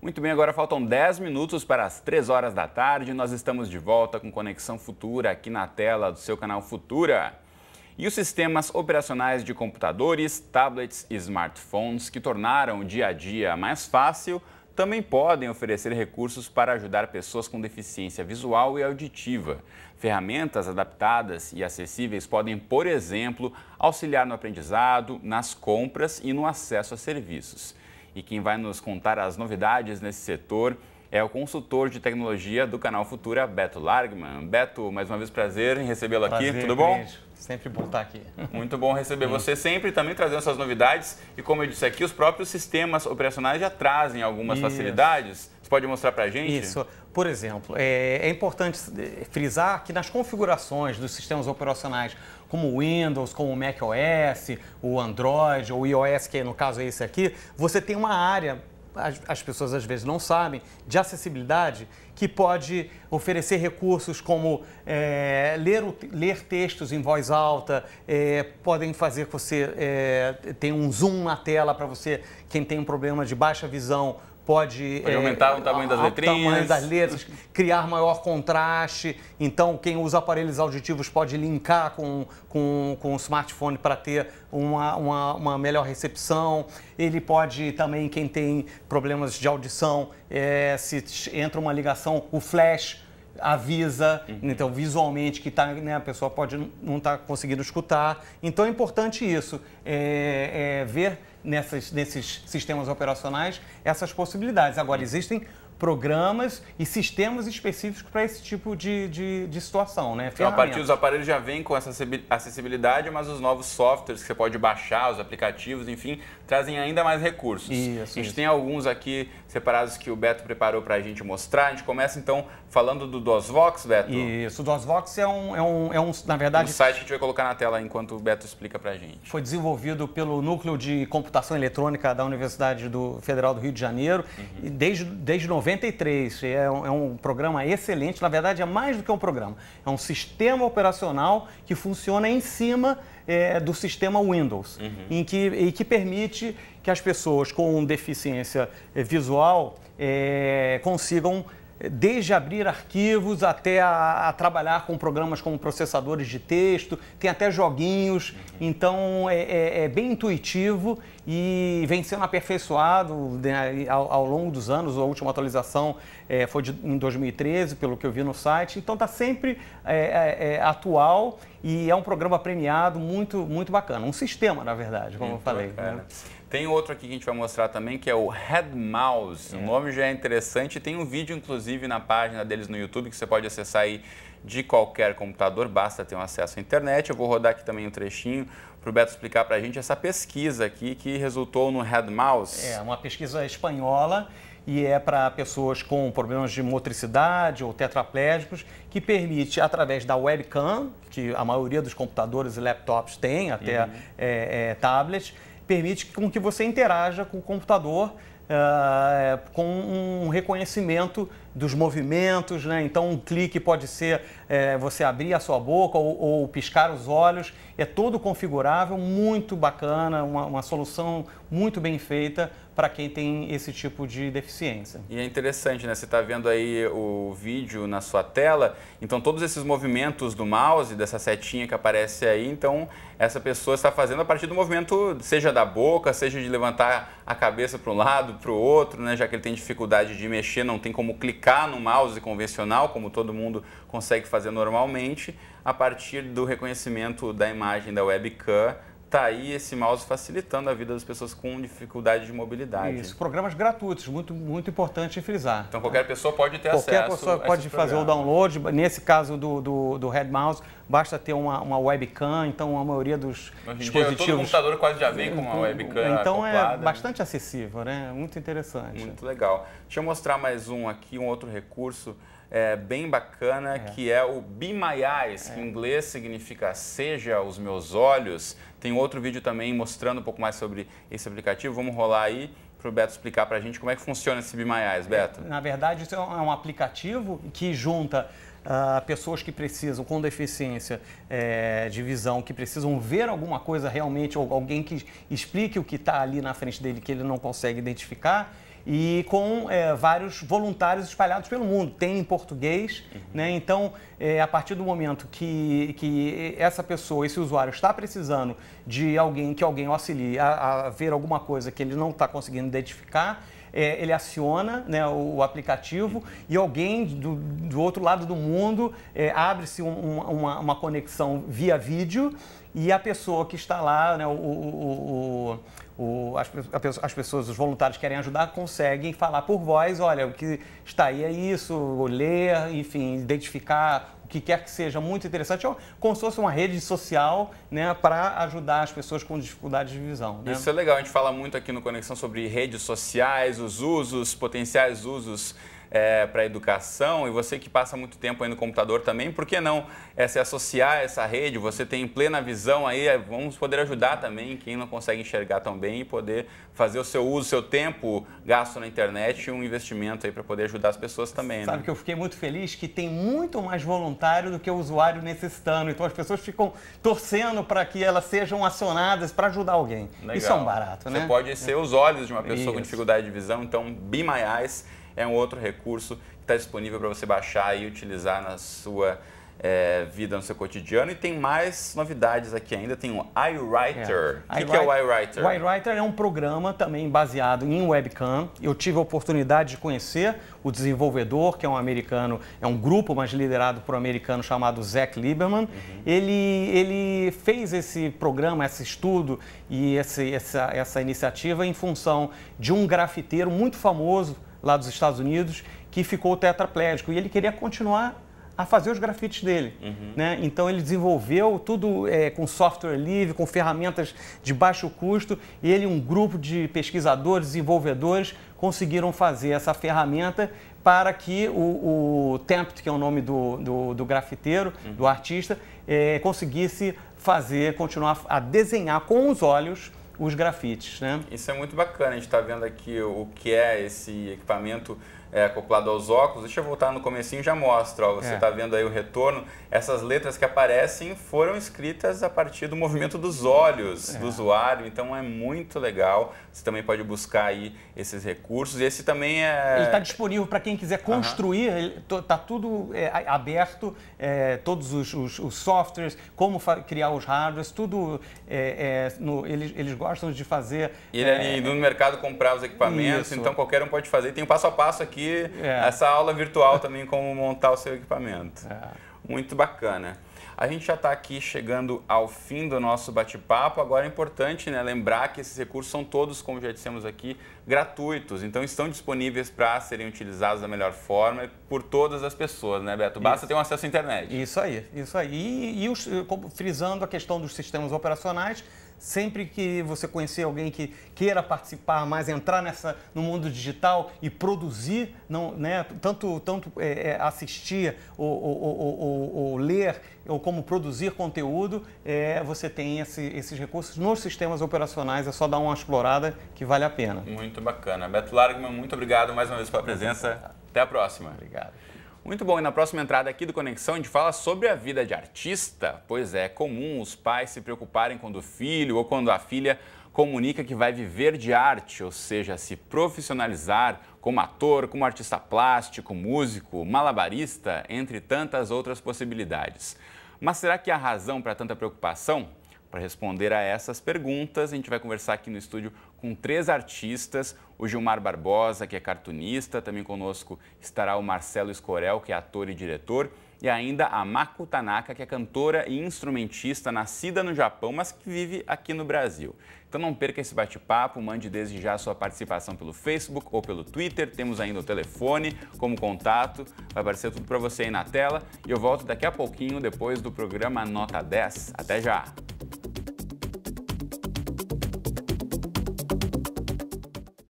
Muito bem, agora faltam 10 minutos para as 3 horas da tarde. Nós estamos de volta com Conexão Futura aqui na tela do seu canal Futura. E os sistemas operacionais de computadores, tablets e smartphones que tornaram o dia a dia mais fácil também podem oferecer recursos para ajudar pessoas com deficiência visual e auditiva. Ferramentas adaptadas e acessíveis podem, por exemplo, auxiliar no aprendizado, nas compras e no acesso a serviços. E quem vai nos contar as novidades nesse setor é o consultor de tecnologia do canal Futura, Beto Largman. Beto, mais uma vez prazer em recebê-lo aqui, tudo bom? Beijo. Sempre bom estar aqui. Muito bom receber você sempre, também trazendo essas novidades. E como eu disse aqui, os próprios sistemas operacionais já trazem algumas Isso. facilidades. Você pode mostrar para a gente? Isso. Por exemplo, é, é importante frisar que nas configurações dos sistemas operacionais, como o Windows, como o macOS, o Android, ou o iOS, que no caso é esse aqui, você tem uma área as, as pessoas às vezes não sabem, de acessibilidade, que pode oferecer recursos como é, ler, ler textos em voz alta, é, podem fazer que você é, tenha um zoom na tela para você, quem tem um problema de baixa visão, pode, é, aumentar o tamanho das letrinhas. O tamanho das letras, criar maior contraste. Então, quem usa aparelhos auditivos pode linkar com, com, com o smartphone para ter uma, uma, uma, melhor recepção. Ele pode também, quem tem problemas de audição, é, se entra uma ligação, o flash avisa, uhum. então visualmente que tá, né, a pessoa pode não estar tá conseguindo escutar. Então é importante isso, é, é ver nessas, nesses sistemas operacionais essas possibilidades. Agora, existem programas e sistemas específicos para esse tipo de, de, de situação, né? Então, a partir dos aparelhos já vem com essa acessibilidade, mas os novos softwares que você pode baixar, os aplicativos, enfim, trazem ainda mais recursos. Isso, a gente isso. tem alguns aqui separados que o Beto preparou para a gente mostrar. A gente começa, então, falando do DOSVox, Beto. Isso, o DOSVox é um, é um, é um na verdade... Um site que a gente vai colocar na tela enquanto o Beto explica para a gente. Foi desenvolvido pelo Núcleo de Computação Eletrônica da Universidade do Federal do Rio de Janeiro uhum. desde, desde 90 93. É um, é um, programa excelente, na verdade é mais do que um programa. É um sistema operacional que funciona em cima é, do sistema Windows uhum. em que, e que permite que as pessoas com deficiência eh, visual é, consigam desde abrir arquivos até a, a, trabalhar com programas como processadores de texto, tem até joguinhos, então é, é, é bem intuitivo e vem sendo aperfeiçoado né, ao, ao, longo dos anos. A última atualização é, foi de, em 2013, pelo que eu vi no site, então está sempre é, é, é atual e é um programa premiado muito, muito bacana. Um sistema, na verdade, como muito eu então, falei. Né? Tem outro aqui que a gente vai mostrar também, que é o Head Mouse. É. O nome já é interessante. Tem um vídeo, inclusive, na página deles no YouTube, que você pode acessar aí de qualquer computador, basta ter um acesso à internet. Eu vou rodar aqui também um trechinho para o Beto explicar para a gente essa pesquisa aqui que resultou no Head Mouse. É, uma pesquisa espanhola e é para pessoas com problemas de motricidade ou tetraplégicos, que permite, através da webcam, que a maioria dos computadores e laptops tem, até uhum. é, é, tablets, permite com que você interaja com o computador ah, com um reconhecimento dos movimentos, né? Então um clique pode ser é, você abrir a sua boca ou, ou, piscar os olhos. É todo configurável, muito bacana, uma, uma solução muito bem feita para quem tem esse tipo de deficiência. E é interessante, né? Você está vendo aí o vídeo na sua tela, então todos esses movimentos do mouse, dessa setinha que aparece aí, então essa pessoa está fazendo a partir do movimento, seja da boca, seja de levantar a cabeça para um lado, para o outro, né? Já que ele tem dificuldade de mexer, não tem como clicar no mouse convencional, como todo mundo consegue fazer normalmente, a partir do reconhecimento da imagem da webcam tá aí esse mouse facilitando a vida das pessoas com dificuldade de mobilidade. Isso, programas gratuitos, muito, muito importante frisar. Então qualquer pessoa pode ter qualquer acesso. Qualquer pessoa pode fazer programas. o download. Nesse caso do, do, do Red Mouse, basta ter uma, uma webcam, então a maioria dos Hoje dispositivos... Dia, todo computador quase já vem com uma então, webcam Então é bastante acessível, né? Muito interessante. Muito legal. Deixa eu mostrar mais um aqui, um outro recurso é, bem bacana, é. que é o Be My Eyes, é. que em inglês significa Seja os Meus Olhos. Tem outro vídeo também mostrando um pouco mais sobre esse aplicativo. Vamos rolar aí para o Beto explicar para a gente como é que funciona esse Be My Eyes, é, Beto. Na verdade, isso é um é aplicativo que junta Uh, pessoas que precisam, com deficiência é, de visão, que precisam ver alguma coisa realmente, ou alguém que explique o que está ali na frente dele que ele não consegue identificar, e com é, vários voluntários espalhados pelo mundo. Tem em português, uhum. né? Então, é, a partir do momento que, que essa pessoa, esse usuário está precisando de alguém que alguém auxilie a, a ver alguma coisa que ele não está conseguindo identificar, é, ele aciona né, o, o, aplicativo e alguém do, do outro lado do mundo é, abre-se um, um, uma, uma, conexão via vídeo e a pessoa que está lá, né, o, o, o o, as, as, pessoas, os voluntários que querem ajudar, conseguem falar por voz, olha, o que está aí é isso, ler, enfim, identificar o que quer que seja muito interessante, é como se fosse uma rede social né, para ajudar as pessoas com dificuldades de visão. Né? Isso é legal, a gente fala muito aqui no Conexão sobre redes sociais, os usos, potenciais usos é, para a educação e você que passa muito tempo aí no computador também, por que não é, se associar a essa rede? Você tem plena visão aí, é, vamos poder ajudar também quem não consegue enxergar tão bem e poder fazer o seu uso, seu tempo gasto na internet um investimento aí para poder ajudar as pessoas também. Né? Sabe né? que eu fiquei muito feliz que tem muito mais voluntário do que o usuário necessitando, então as pessoas ficam torcendo para que elas sejam acionadas para ajudar alguém. Legal. Isso é um barato, né? Você pode ser os olhos de uma pessoa Isso. com dificuldade de visão, então Be My Eyes é um outro recurso que está disponível para você baixar e utilizar na sua é, vida no seu cotidiano. E tem mais novidades aqui ainda. Tem o iWriter. É. O que, que, é o iWriter? O iWriter é um programa também baseado em webcam. Eu tive a oportunidade de conhecer o desenvolvedor, que é um americano, é um grupo, mas liderado por um americano chamado Zach Lieberman. Uhum. Ele, ele fez esse programa, esse estudo e esse, essa, essa iniciativa em função de um grafiteiro muito famoso lá dos Estados Unidos, que ficou tetraplégico. E ele queria continuar a fazer os grafites dele. Uhum. Né? Então ele desenvolveu tudo é, com software livre, com ferramentas de baixo custo, ele e um grupo de pesquisadores, desenvolvedores, conseguiram fazer essa ferramenta para que o, o Tempt, que é o nome do, do, do grafiteiro, uhum. do artista, é, conseguisse fazer, continuar a desenhar com os olhos os grafites. Né? Isso é muito bacana, a gente está vendo aqui o que é esse equipamento é, acoplado aos óculos. Deixa eu voltar no comecinho já mostra. Ó, você está é. Tá vendo aí o retorno. Essas letras que aparecem foram escritas a partir do movimento dos olhos é. do usuário. Então é muito legal. Você também pode buscar aí esses recursos. Esse também é... Ele está disponível para quem quiser construir. Uhum. Está tudo é, aberto. É, todos os, os, os, softwares, como criar os hardwares, tudo... É, no, eles, eles gostam de fazer... Ele ali, no mercado comprar os equipamentos. Isso. Então qualquer um pode fazer. Tem o um passo a passo aqui aqui é. essa aula virtual também como montar o seu equipamento. É. Muito bacana. A gente já está aqui chegando ao fim do nosso bate-papo. Agora é importante né, lembrar que esses recursos são todos, como já dissemos aqui, gratuitos. Então estão disponíveis para serem utilizados da melhor forma por todas as pessoas, né, Beto? Basta isso. ter um acesso à internet. Isso aí, isso aí. E, e os, frisando a questão dos sistemas operacionais, Sempre que você conhecer alguém que queira participar mais, entrar nessa, no mundo digital e produzir, não, né, tanto, tanto é, é assistir ou, ou, ou, ou, ler, ou como produzir conteúdo, é, você tem esse, esses recursos nos sistemas operacionais. É só dar uma explorada que vale a pena. Muito bacana. Beto Largman, muito obrigado mais uma vez pela presença. Até a próxima. Obrigado. Muito bom, e na próxima entrada aqui do Conexão a gente fala sobre a vida de artista. Pois é, é comum os pais se preocuparem quando o filho ou quando a filha comunica que vai viver de arte, ou seja, se profissionalizar como ator, como artista plástico, músico, malabarista, entre tantas outras possibilidades. Mas será que há razão para tanta preocupação? Para responder a essas perguntas, a gente vai conversar aqui no estúdio com três artistas. O Gilmar Barbosa, que é cartunista, também conosco estará o Marcelo Escorel, que é ator e diretor, e ainda a Mako Tanaka, que é cantora e instrumentista nascida no Japão, mas que vive aqui no Brasil. Então não perca esse bate-papo, mande desde já sua participação pelo Facebook ou pelo Twitter, temos ainda o telefone como contato, vai aparecer tudo para você aí na tela e eu volto daqui a pouquinho depois do programa Nota 10. Até já!